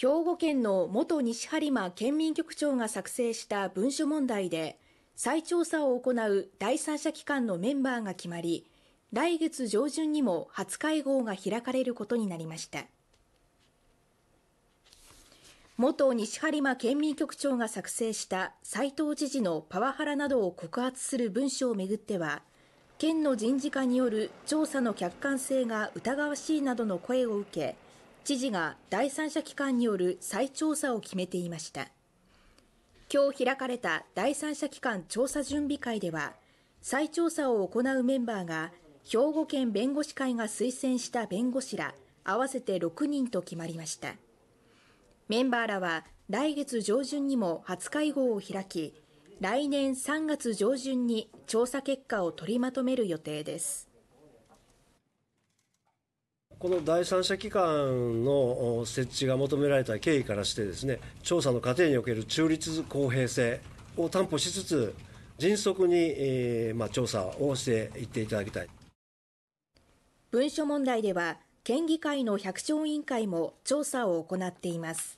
兵庫県の元西播磨県民局長が作成した文書問題で再調査を行う第三者機関のメンバーが決まり来月上旬にも初会合が開かれることになりました元西播磨県民局長が作成した斉藤知事のパワハラなどを告発する文書をめぐっては県の人事課による調査の客観性が疑わしいなどの声を受け知事が第三者機関による再調査を決めていました今日開かれた第三者機関調査準備会では再調査を行うメンバーが兵庫県弁護士会が推薦した弁護士ら合わせて6人と決まりましたメンバーらは来月上旬にも初会合を開き来年3月上旬に調査結果を取りまとめる予定ですこの第三者機関の設置が求められた経緯からしてですね調査の過程における中立公平性を担保しつつ迅速に、えーまあ、調査をしていっていただきたい文書問題では県議会の百姓委員会も調査を行っています